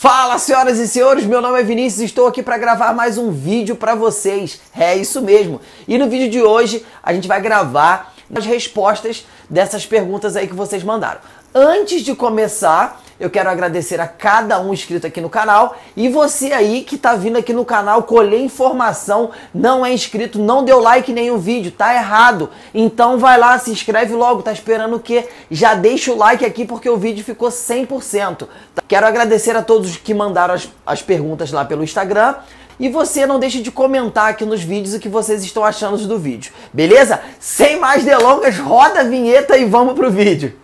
Fala, senhoras e senhores, meu nome é Vinícius e estou aqui para gravar mais um vídeo para vocês. É isso mesmo. E no vídeo de hoje a gente vai gravar as respostas dessas perguntas aí que vocês mandaram. Antes de começar, eu quero agradecer a cada um inscrito aqui no canal e você aí que está vindo aqui no canal colher informação, não é inscrito, não deu like nenhum vídeo, tá errado. Então vai lá, se inscreve logo, tá esperando o quê? Já deixa o like aqui porque o vídeo ficou 100%. Tá? Quero agradecer a todos que mandaram as, as perguntas lá pelo Instagram. E você não deixe de comentar aqui nos vídeos o que vocês estão achando do vídeo, beleza? Sem mais delongas, roda a vinheta e vamos pro vídeo!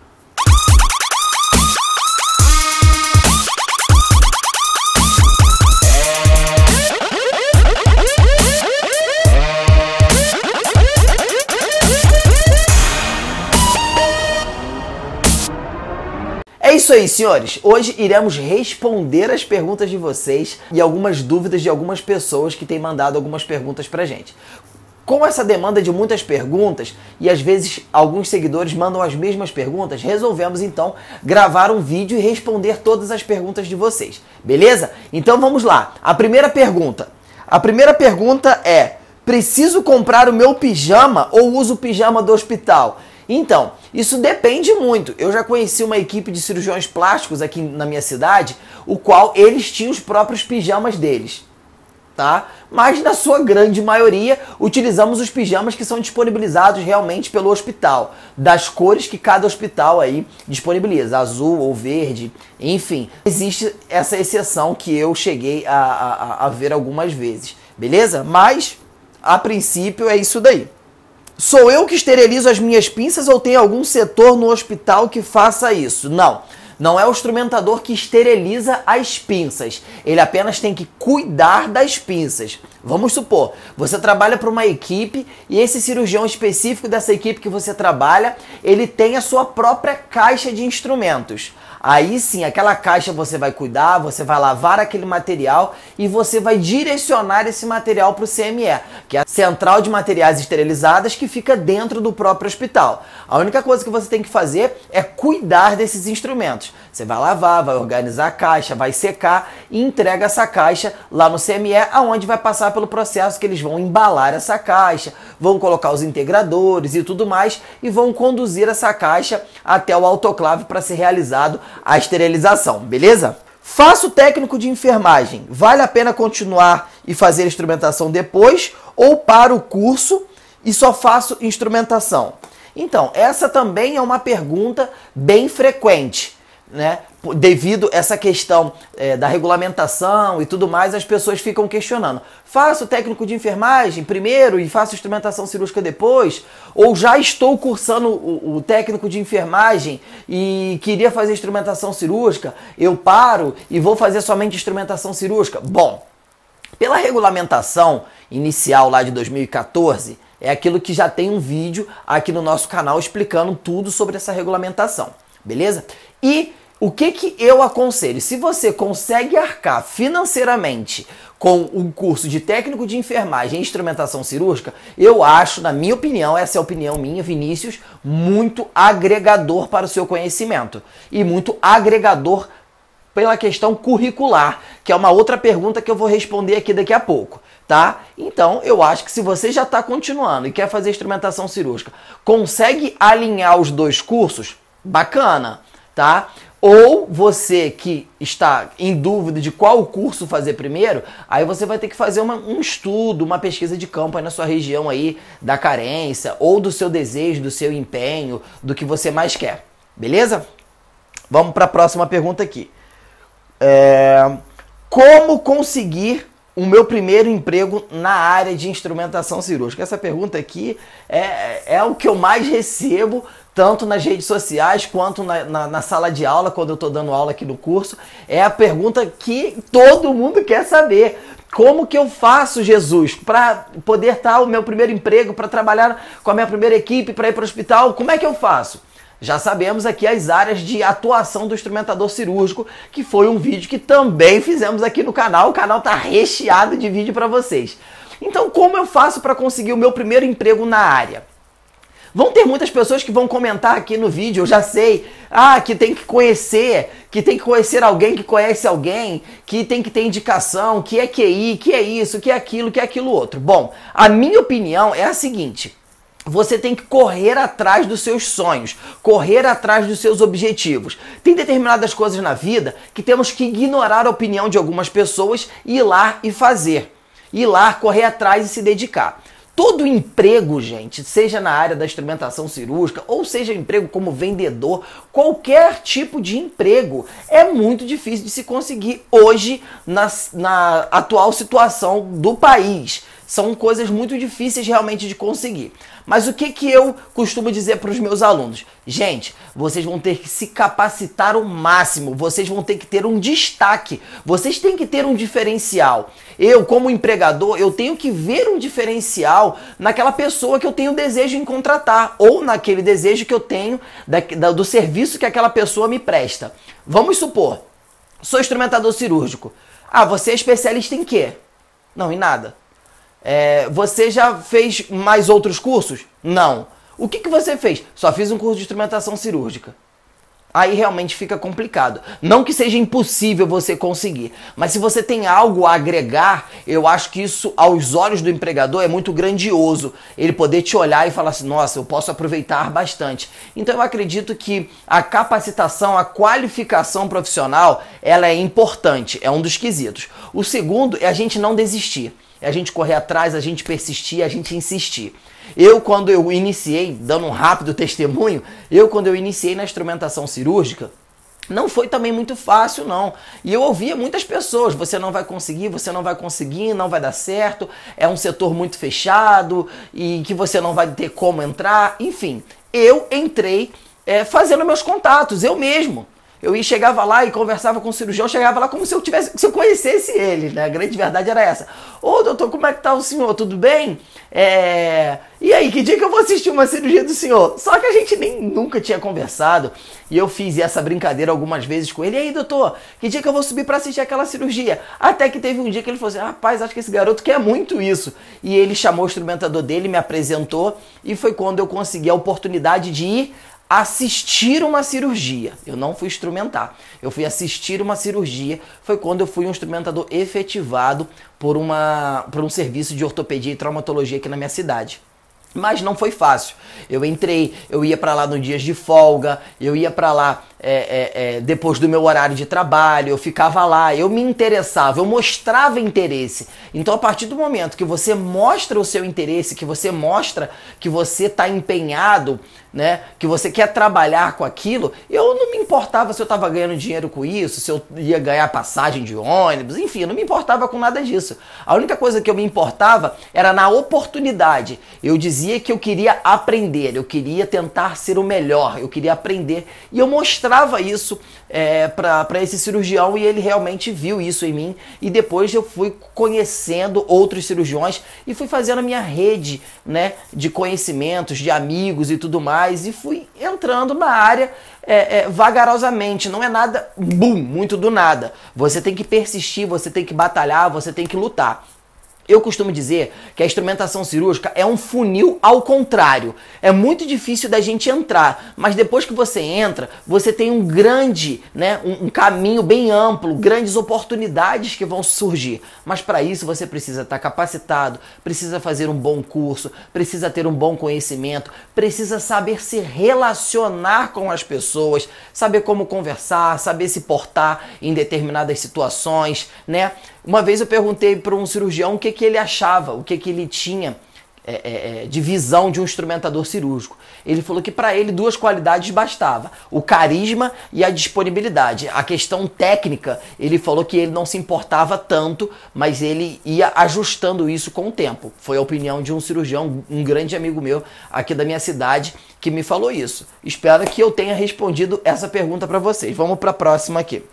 isso aí, senhores. Hoje iremos responder as perguntas de vocês e algumas dúvidas de algumas pessoas que têm mandado algumas perguntas pra gente. Com essa demanda de muitas perguntas e às vezes alguns seguidores mandam as mesmas perguntas, resolvemos então gravar um vídeo e responder todas as perguntas de vocês. Beleza? Então vamos lá. A primeira pergunta. A primeira pergunta é: preciso comprar o meu pijama ou uso o pijama do hospital? Então, isso depende muito. Eu já conheci uma equipe de cirurgiões plásticos aqui na minha cidade, o qual eles tinham os próprios pijamas deles. Tá? Mas na sua grande maioria utilizamos os pijamas que são disponibilizados realmente pelo hospital, das cores que cada hospital aí disponibiliza, azul ou verde, enfim. Existe essa exceção que eu cheguei a, a, a ver algumas vezes, beleza? Mas a princípio é isso daí. Sou eu que esterilizo as minhas pinças ou tem algum setor no hospital que faça isso? Não. Não é o instrumentador que esteriliza as pinças. Ele apenas tem que cuidar das pinças. Vamos supor, você trabalha para uma equipe e esse cirurgião específico dessa equipe que você trabalha, ele tem a sua própria caixa de instrumentos. Aí sim, aquela caixa você vai cuidar, você vai lavar aquele material e você vai direcionar esse material para o CME, que é a central de materiais esterilizadas que fica dentro do próprio hospital. A única coisa que você tem que fazer é cuidar desses instrumentos. Você vai lavar, vai organizar a caixa, vai secar e entrega essa caixa lá no CME, aonde vai passar pelo processo que eles vão embalar essa caixa, vão colocar os integradores e tudo mais e vão conduzir essa caixa até o autoclave para ser realizado a esterilização, beleza? Faço técnico de enfermagem. Vale a pena continuar e fazer instrumentação depois ou para o curso e só faço instrumentação? Então, essa também é uma pergunta bem frequente né, devido a essa questão é, da regulamentação e tudo mais, as pessoas ficam questionando. Faço técnico de enfermagem primeiro e faço instrumentação cirúrgica depois? Ou já estou cursando o, o técnico de enfermagem e queria fazer instrumentação cirúrgica? Eu paro e vou fazer somente instrumentação cirúrgica? Bom, pela regulamentação inicial lá de 2014, é aquilo que já tem um vídeo aqui no nosso canal explicando tudo sobre essa regulamentação beleza? E o que, que eu aconselho? Se você consegue arcar financeiramente com um curso de técnico de enfermagem e instrumentação cirúrgica, eu acho, na minha opinião, essa é a opinião minha, Vinícius, muito agregador para o seu conhecimento e muito agregador pela questão curricular, que é uma outra pergunta que eu vou responder aqui daqui a pouco, tá? Então, eu acho que se você já está continuando e quer fazer instrumentação cirúrgica, consegue alinhar os dois cursos? Bacana, tá? Ou você que está em dúvida de qual curso fazer primeiro, aí você vai ter que fazer uma, um estudo, uma pesquisa de campo aí na sua região aí da carência, ou do seu desejo, do seu empenho, do que você mais quer. Beleza? Vamos para a próxima pergunta aqui. É... Como conseguir o meu primeiro emprego na área de instrumentação cirúrgica? Essa pergunta aqui é, é o que eu mais recebo tanto nas redes sociais quanto na, na, na sala de aula, quando eu estou dando aula aqui no curso, é a pergunta que todo mundo quer saber. Como que eu faço, Jesus, para poder estar tá o meu primeiro emprego, para trabalhar com a minha primeira equipe, para ir para o hospital? Como é que eu faço? Já sabemos aqui as áreas de atuação do instrumentador cirúrgico, que foi um vídeo que também fizemos aqui no canal. O canal está recheado de vídeo para vocês. Então, como eu faço para conseguir o meu primeiro emprego na área? Vão ter muitas pessoas que vão comentar aqui no vídeo, eu já sei. Ah, que tem que conhecer, que tem que conhecer alguém que conhece alguém, que tem que ter indicação, que é QI, é que é isso, que é aquilo, que é aquilo outro. Bom, a minha opinião é a seguinte. Você tem que correr atrás dos seus sonhos, correr atrás dos seus objetivos. Tem determinadas coisas na vida que temos que ignorar a opinião de algumas pessoas, e ir lá e fazer. Ir lá, correr atrás e se dedicar. Todo emprego, gente, seja na área da instrumentação cirúrgica ou seja emprego como vendedor, qualquer tipo de emprego é muito difícil de se conseguir hoje na, na atual situação do país são coisas muito difíceis realmente de conseguir. Mas o que, que eu costumo dizer para os meus alunos? Gente, vocês vão ter que se capacitar o máximo, vocês vão ter que ter um destaque, vocês têm que ter um diferencial. Eu, como empregador, eu tenho que ver um diferencial naquela pessoa que eu tenho desejo em contratar ou naquele desejo que eu tenho da, da, do serviço que aquela pessoa me presta. Vamos supor, sou instrumentador cirúrgico. Ah, você é especialista em quê? Não, em nada. É, você já fez mais outros cursos? Não. O que, que você fez? Só fiz um curso de instrumentação cirúrgica. Aí realmente fica complicado. Não que seja impossível você conseguir, mas se você tem algo a agregar, eu acho que isso, aos olhos do empregador, é muito grandioso. Ele poder te olhar e falar assim: nossa, eu posso aproveitar bastante. Então eu acredito que a capacitação, a qualificação profissional, ela é importante, é um dos quesitos. O segundo é a gente não desistir é a gente correr atrás, a gente persistir, a gente insistir. Eu, quando eu iniciei, dando um rápido testemunho, eu, quando eu iniciei na instrumentação cirúrgica, não foi também muito fácil, não. E eu ouvia muitas pessoas: você não vai conseguir, você não vai conseguir, não vai dar certo, é um setor muito fechado e que você não vai ter como entrar. Enfim, eu entrei é, fazendo meus contatos, eu mesmo eu ia, chegava lá e conversava com o cirurgião, chegava lá como se eu tivesse, se eu conhecesse ele, né? A grande verdade era essa. Ô, doutor, como é que tá o senhor? Tudo bem? É... E aí, que dia que eu vou assistir uma cirurgia do senhor? Só que a gente nem nunca tinha conversado e eu fiz essa brincadeira algumas vezes com ele. E aí, doutor, que dia que eu vou subir para assistir aquela cirurgia? Até que teve um dia que ele falou assim: rapaz, acho que esse garoto quer muito isso. E ele chamou o instrumentador dele, me apresentou e foi quando eu consegui a oportunidade de ir assistir uma cirurgia. Eu não fui instrumentar. Eu fui assistir uma cirurgia. Foi quando eu fui um instrumentador efetivado por, uma, por um serviço de ortopedia e traumatologia aqui na minha cidade. Mas não foi fácil. Eu entrei, eu ia para lá nos dias de folga, eu ia para lá é, é, é, depois do meu horário de trabalho, eu ficava lá, eu me interessava, eu mostrava interesse. Então, a partir do momento que você mostra o seu interesse, que você mostra que você está empenhado, né, que você quer trabalhar com aquilo, eu não me importava se eu estava ganhando dinheiro com isso, se eu ia ganhar passagem de ônibus, enfim, eu não me importava com nada disso. A única coisa que eu me importava era na oportunidade. Eu dizia que eu queria aprender, eu queria tentar ser o melhor, eu queria aprender e eu mostrava mostrava isso é, para esse cirurgião e ele realmente viu isso em mim. E depois eu fui conhecendo outros cirurgiões e fui fazendo a minha rede né, de conhecimentos, de amigos e tudo mais. E fui entrando na área é, é, vagarosamente, não é nada, bum, muito do nada. Você tem que persistir, você tem que batalhar, você tem que lutar. Eu costumo dizer que a instrumentação cirúrgica é um funil ao contrário. É muito difícil da gente entrar, mas depois que você entra, você tem um grande, né, um, um caminho bem amplo, grandes oportunidades que vão surgir. Mas para isso você precisa estar tá capacitado, precisa fazer um bom curso, precisa ter um bom conhecimento, precisa saber se relacionar com as pessoas, saber como conversar, saber se portar em determinadas situações, né? Uma vez eu perguntei para um cirurgião o que, que ele achava, o que, que ele tinha é, é, é de visão de um instrumentador cirúrgico. Ele falou que para ele duas qualidades bastava: o carisma e a disponibilidade. A questão técnica, ele falou que ele não se importava tanto, mas ele ia ajustando isso com o tempo. Foi a opinião de um cirurgião, um grande amigo meu aqui da minha cidade, que me falou isso. Espero que eu tenha respondido essa pergunta para vocês. Vamos para a próxima aqui.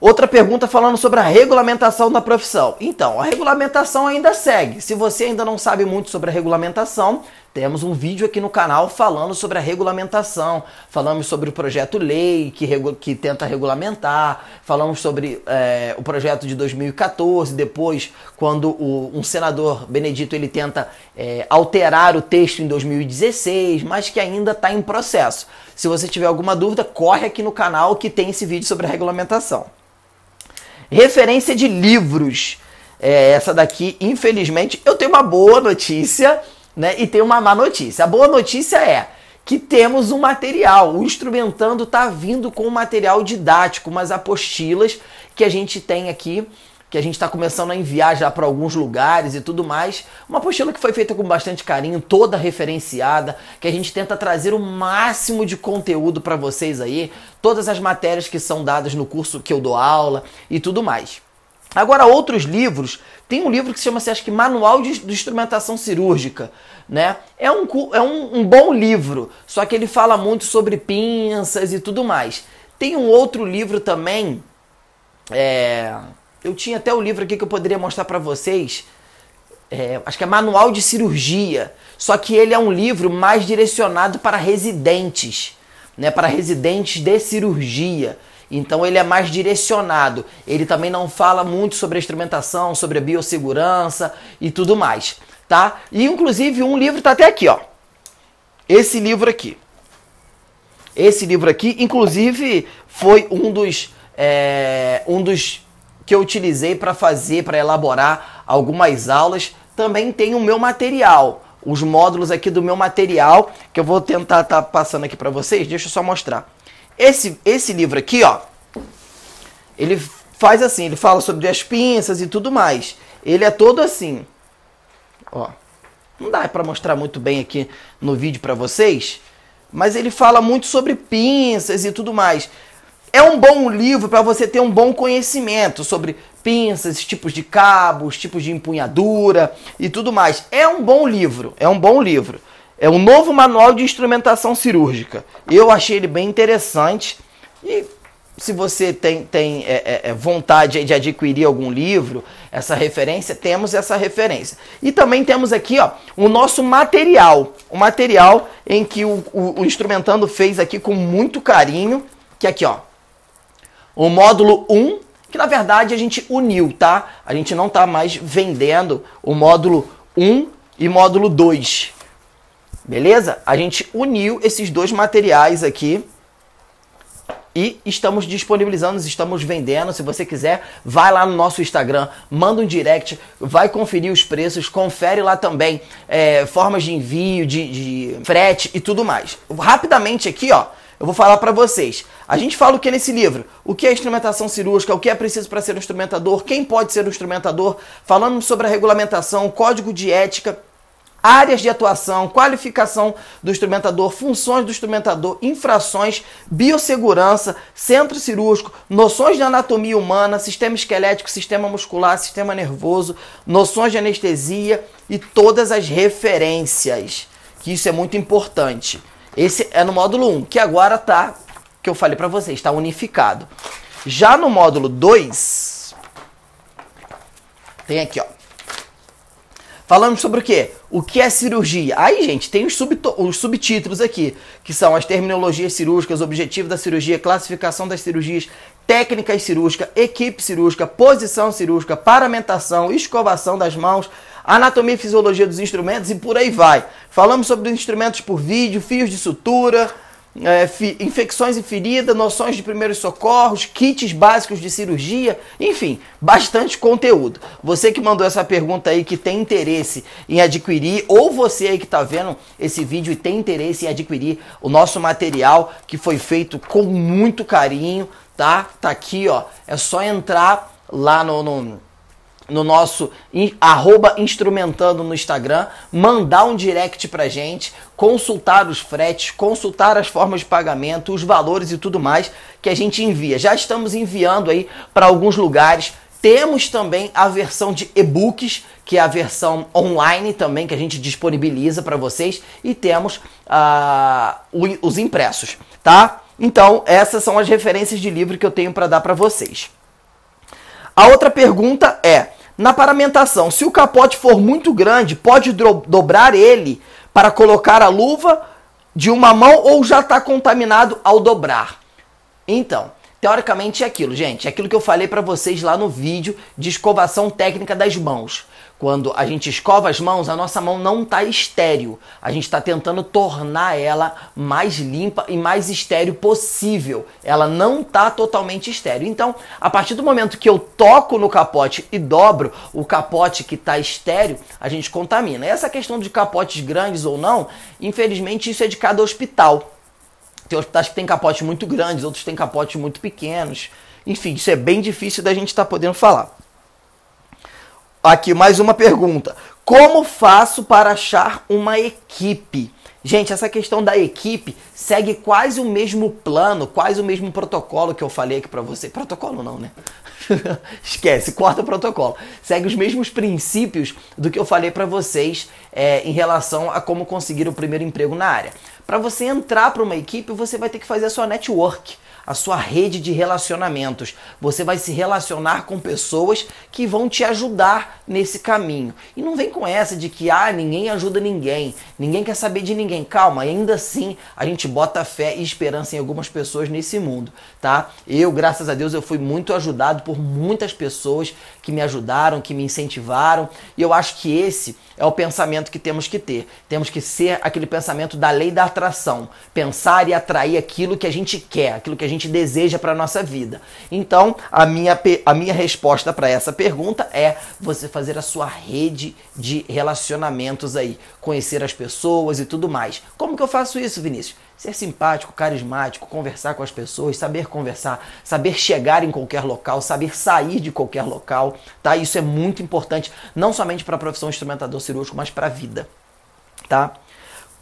Outra pergunta falando sobre a regulamentação da profissão. Então, a regulamentação ainda segue. Se você ainda não sabe muito sobre a regulamentação, temos um vídeo aqui no canal falando sobre a regulamentação. Falamos sobre o projeto lei que, que tenta regulamentar. Falamos sobre é, o projeto de 2014, depois, quando o, um senador Benedito ele tenta é, alterar o texto em 2016, mas que ainda está em processo. Se você tiver alguma dúvida, corre aqui no canal que tem esse vídeo sobre a regulamentação. Referência de livros. É, essa daqui, infelizmente, eu tenho uma boa notícia né? E tem uma má notícia. A boa notícia é que temos um material. O Instrumentando está vindo com um material didático, umas apostilas que a gente tem aqui, que a gente está começando a enviar já para alguns lugares e tudo mais. Uma apostila que foi feita com bastante carinho, toda referenciada, que a gente tenta trazer o máximo de conteúdo para vocês aí, todas as matérias que são dadas no curso que eu dou aula e tudo mais. Agora, outros livros, tem um livro que se chama, se acho que Manual de, Instrumentação Cirúrgica, né? É, um, é um, um bom livro, só que ele fala muito sobre pinças e tudo mais. Tem um outro livro também, é, eu tinha até o um livro aqui que eu poderia mostrar para vocês, é, acho que é Manual de Cirurgia, só que ele é um livro mais direcionado para residentes, né? Para residentes de cirurgia. Então ele é mais direcionado. Ele também não fala muito sobre a instrumentação, sobre a biossegurança e tudo mais, tá? E inclusive um livro está até aqui, ó. Esse livro aqui. Esse livro aqui, inclusive, foi um dos é, um dos que eu utilizei para fazer, para elaborar algumas aulas. Também tem o meu material, os módulos aqui do meu material que eu vou tentar estar tá passando aqui para vocês. Deixa eu só mostrar. Esse, esse livro aqui, ó, ele faz assim, ele fala sobre as pinças e tudo mais. Ele é todo assim, ó. Não dá para mostrar muito bem aqui no vídeo para vocês, mas ele fala muito sobre pinças e tudo mais. É um bom livro para você ter um bom conhecimento sobre pinças, tipos de cabos, tipos de empunhadura e tudo mais. É um bom livro, é um bom livro. É o novo manual de instrumentação cirúrgica. Eu achei ele bem interessante e se você tem, tem é, é, é vontade de adquirir algum livro, essa referência, temos essa referência. E também temos aqui ó, o nosso material. O material em que o, o, o Instrumentando fez aqui com muito carinho, que é aqui ó, o módulo 1, que na verdade a gente uniu, tá? A gente não está mais vendendo o módulo 1 e módulo 2. Beleza? A gente uniu esses dois materiais aqui e estamos disponibilizando, estamos vendendo. Se você quiser, vai lá no nosso Instagram, manda um direct, vai conferir os preços, confere lá também é, formas de envio, de, de frete e tudo mais. Rapidamente aqui, ó. Eu vou falar para vocês. A gente fala o que nesse livro? O que é instrumentação cirúrgica? O que é preciso para ser um instrumentador? Quem pode ser um instrumentador? Falando sobre a regulamentação, código de ética áreas de atuação, qualificação do instrumentador, funções do instrumentador, infrações, biossegurança, centro cirúrgico, noções de anatomia humana, sistema esquelético, sistema muscular, sistema nervoso, noções de anestesia e todas as referências. Que isso é muito importante. Esse é no módulo 1, que agora tá que eu falei para vocês, está unificado. Já no módulo 2, tem aqui, ó Falamos sobre o quê? O que é cirurgia? Aí, gente, tem os, os subtítulos aqui, que são as terminologias cirúrgicas, objetivo da cirurgia, classificação das cirurgias, técnicas cirúrgicas, equipe cirúrgica, posição cirúrgica, paramentação, escovação das mãos, anatomia e fisiologia dos instrumentos e por aí vai. Falamos sobre instrumentos por vídeo, fios de sutura, é, infecções e feridas, noções de primeiros socorros, kits básicos de cirurgia, enfim, bastante conteúdo. Você que mandou essa pergunta aí que tem interesse em adquirir, ou você aí que está vendo esse vídeo e tem interesse em adquirir o nosso material que foi feito com muito carinho, tá? Tá aqui, ó. É só entrar lá no, no no nosso in, arroba instrumentando no Instagram, mandar um direct pra gente, consultar os fretes, consultar as formas de pagamento, os valores e tudo mais que a gente envia. Já estamos enviando aí para alguns lugares. Temos também a versão de e-books, que é a versão online também que a gente disponibiliza para vocês, e temos uh, os impressos, tá? Então, essas são as referências de livro que eu tenho para dar para vocês. A outra pergunta é: na paramentação, se o capote for muito grande, pode dobrar ele para colocar a luva de uma mão ou já está contaminado ao dobrar? Então, Teoricamente é aquilo, gente, é aquilo que eu falei para vocês lá no vídeo de escovação técnica das mãos. Quando a gente escova as mãos, a nossa mão não está estéreo. A gente está tentando tornar ela mais limpa e mais estéreo possível. Ela não está totalmente estéreo. Então, a partir do momento que eu toco no capote e dobro o capote que está estéreo, a gente contamina. E essa questão de capotes grandes ou não, infelizmente isso é de cada hospital. Tem hospitais que têm capotes muito grandes, outros têm capotes muito pequenos. Enfim, isso é bem difícil da gente estar tá podendo falar. Aqui mais uma pergunta. Como faço para achar uma equipe? Gente, essa questão da equipe segue quase o mesmo plano, quase o mesmo protocolo que eu falei aqui para você. Protocolo não, né? Esquece, corta o protocolo. Segue os mesmos princípios do que eu falei para vocês é, em relação a como conseguir o primeiro emprego na área. Para você entrar para uma equipe, você vai ter que fazer a sua network a sua rede de relacionamentos. Você vai se relacionar com pessoas que vão te ajudar nesse caminho. E não vem com essa de que ah, ninguém ajuda ninguém, ninguém quer saber de ninguém. Calma, ainda assim a gente bota fé e esperança em algumas pessoas nesse mundo, tá? Eu, graças a Deus, eu fui muito ajudado por muitas pessoas que me ajudaram, que me incentivaram, e eu acho que esse é o pensamento que temos que ter. Temos que ser aquele pensamento da lei da atração, pensar e atrair aquilo que a gente quer, aquilo que a gente deseja para nossa vida. Então, a minha, a minha resposta para essa pergunta é você fazer a sua rede de relacionamentos aí, conhecer as pessoas e tudo mais. Como que eu faço isso, Vinícius? Ser simpático, carismático, conversar com as pessoas, saber conversar, saber chegar em qualquer local, saber sair de qualquer local, tá? Isso é muito importante, não somente para a profissão instrumentador cirúrgico, mas para a vida, tá?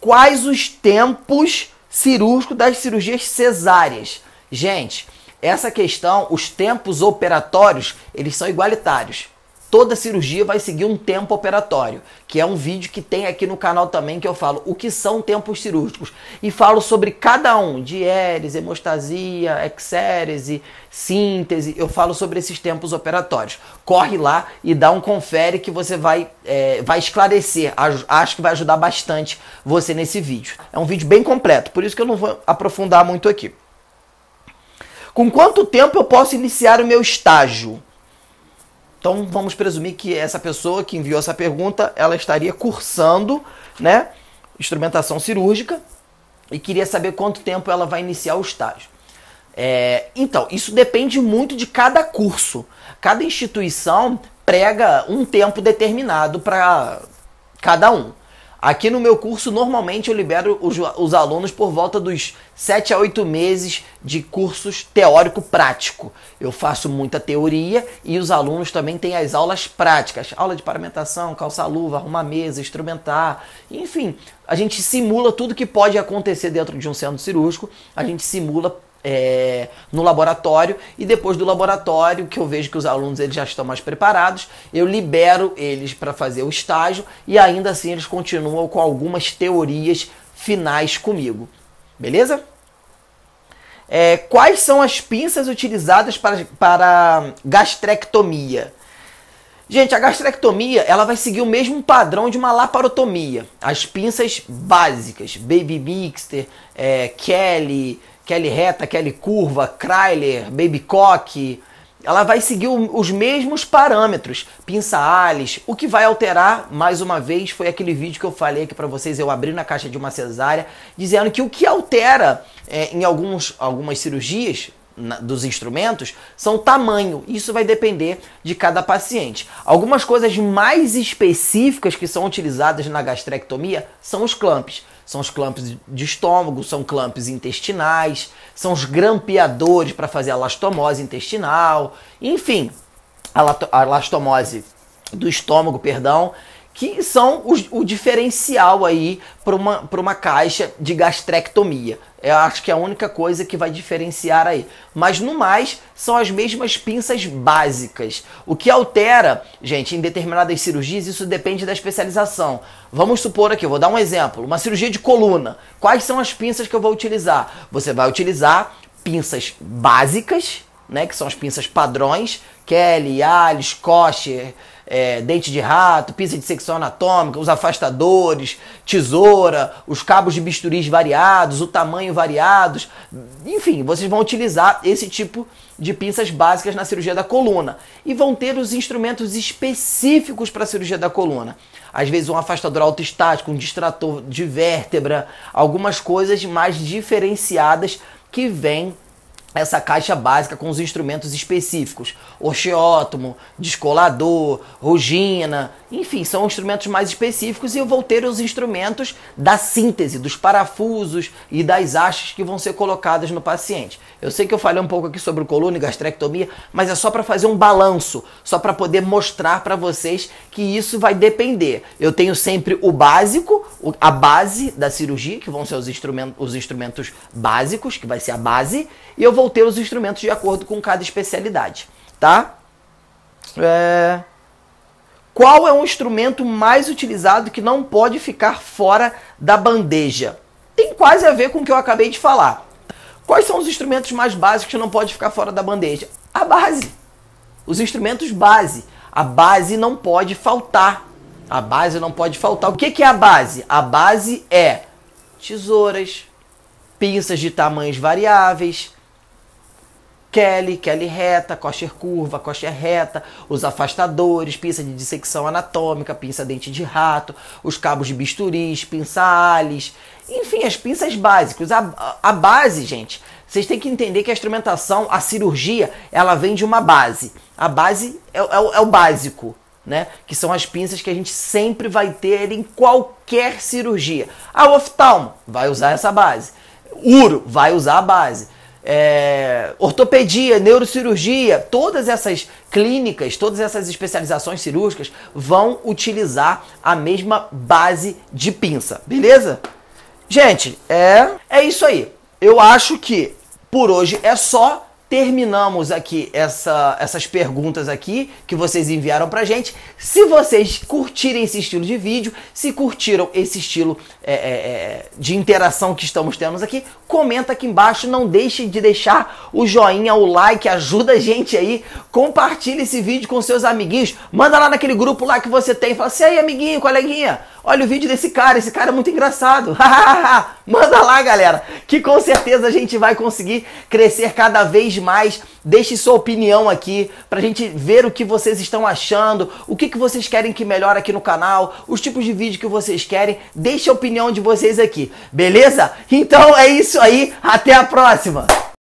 Quais os tempos cirúrgicos das cirurgias cesáreas? Gente, essa questão, os tempos operatórios, eles são igualitários. Toda cirurgia vai seguir um tempo operatório, que é um vídeo que tem aqui no canal também que eu falo o que são tempos cirúrgicos e falo sobre cada um, diérese, hemostasia, exérese, síntese. Eu falo sobre esses tempos operatórios. Corre lá e dá um confere que você vai, é, vai esclarecer. Acho que vai ajudar bastante você nesse vídeo. É um vídeo bem completo, por isso que eu não vou aprofundar muito aqui. Com quanto tempo eu posso iniciar o meu estágio? Então vamos presumir que essa pessoa que enviou essa pergunta, ela estaria cursando, né, instrumentação cirúrgica e queria saber quanto tempo ela vai iniciar o estágio. É, então, isso depende muito de cada curso. Cada instituição prega um tempo determinado para cada um. Aqui no meu curso, normalmente eu libero os, os alunos por volta dos 7 a 8 meses de cursos teórico-prático. Eu faço muita teoria e os alunos também têm as aulas práticas. Aula de paramentação, calça-luva, arrumar mesa, instrumentar, enfim. A gente simula tudo que pode acontecer dentro de um centro cirúrgico, a gente simula é, no laboratório e depois do laboratório, que eu vejo que os alunos eles já estão mais preparados, eu libero eles para fazer o estágio e ainda assim eles continuam com algumas teorias finais comigo. Beleza? É, quais são as pinças utilizadas para, para gastrectomia? Gente, a gastrectomia ela vai seguir o mesmo padrão de uma laparotomia. As pinças básicas, Baby Mixter, é, Kelly, Kelly reta, Kelly curva, Kryler, Babycock, ela vai seguir os mesmos parâmetros, pinça alis. O que vai alterar, mais uma vez, foi aquele vídeo que eu falei aqui para vocês, eu abri na caixa de uma cesárea, dizendo que o que altera é, em alguns, algumas cirurgias na, dos instrumentos são o tamanho. Isso vai depender de cada paciente. Algumas coisas mais específicas que são utilizadas na gastrectomia são os clamps. São os clamps de estômago, são clamps intestinais, são os grampeadores para fazer a lastomose intestinal, enfim, a, a lastomose do estômago, perdão, que são os, o diferencial aí para uma, para uma caixa de gastrectomia. Eu acho que é a única coisa que vai diferenciar aí. Mas no mais, são as mesmas pinças básicas. O que altera, gente, em determinadas cirurgias, isso depende da especialização. Vamos supor aqui, vou dar um exemplo: uma cirurgia de coluna. Quais são as pinças que eu vou utilizar? Você vai utilizar pinças básicas, né? Que são as pinças padrões: Kelly, Alice, Kosher é, dente de rato, pizza de secção anatômica, os afastadores, tesoura, os cabos de bisturis variados, o tamanho variados. Enfim, vocês vão utilizar esse tipo de pinças básicas na cirurgia da coluna e vão ter os instrumentos específicos para a cirurgia da coluna. Às vezes um afastador autoestático, um distrator de vértebra, algumas coisas mais diferenciadas que vêm essa caixa básica com os instrumentos específicos. Osteótomo, descolador, rugina, enfim, são instrumentos mais específicos e eu vou ter os instrumentos da síntese, dos parafusos e das hastes que vão ser colocadas no paciente. Eu sei que eu falei um pouco aqui sobre coluna e gastrectomia, mas é só para fazer um balanço, só para poder mostrar para vocês que isso vai depender. Eu tenho sempre o básico, a base da cirurgia, que vão ser os instrumentos, os instrumentos básicos, que vai ser a base, e eu vou ter os instrumentos de acordo com cada especialidade, tá? É... Qual é um instrumento mais utilizado que não pode ficar fora da bandeja? Tem quase a ver com o que eu acabei de falar. Quais são os instrumentos mais básicos que não pode ficar fora da bandeja? A base. Os instrumentos base. A base não pode faltar a base não pode faltar. O que, que é a base? A base é tesouras, pinças de tamanhos variáveis, Kelly, Kelly reta, coster curva, coster reta, os afastadores, pinça de dissecção anatômica, pinça dente de rato, os cabos de bisturis, pinça alis, enfim, as pinças básicas. A, a, base, gente, vocês têm que entender que a instrumentação, a cirurgia, ela vem de uma base. A base é, é, é o básico né? Que são as pinças que a gente sempre vai ter em qualquer cirurgia. A oftalmo vai usar essa base. Uro vai usar a base. É, ortopedia, neurocirurgia, todas essas clínicas, todas essas especializações cirúrgicas vão utilizar a mesma base de pinça, beleza? Gente, é, é isso aí. Eu acho que por hoje é só terminamos aqui essa, essas perguntas aqui que vocês enviaram pra gente. Se vocês curtirem esse estilo de vídeo, se curtiram esse estilo é, é, é, de interação que estamos tendo aqui, comenta aqui embaixo, não deixe de deixar o joinha, o like, ajuda a gente aí, compartilhe esse vídeo com seus amiguinhos, manda lá naquele grupo lá que você tem, fala assim, aí amiguinho, coleguinha, olha o vídeo desse cara, esse cara é muito engraçado. manda lá, galera, que com certeza a gente vai conseguir crescer cada vez mais mais. Deixe sua opinião aqui pra gente ver o que vocês estão achando, o que, que vocês querem que melhore aqui no canal, os tipos de vídeo que vocês querem. Deixe a opinião de vocês aqui, beleza? Então é isso aí, até a próxima!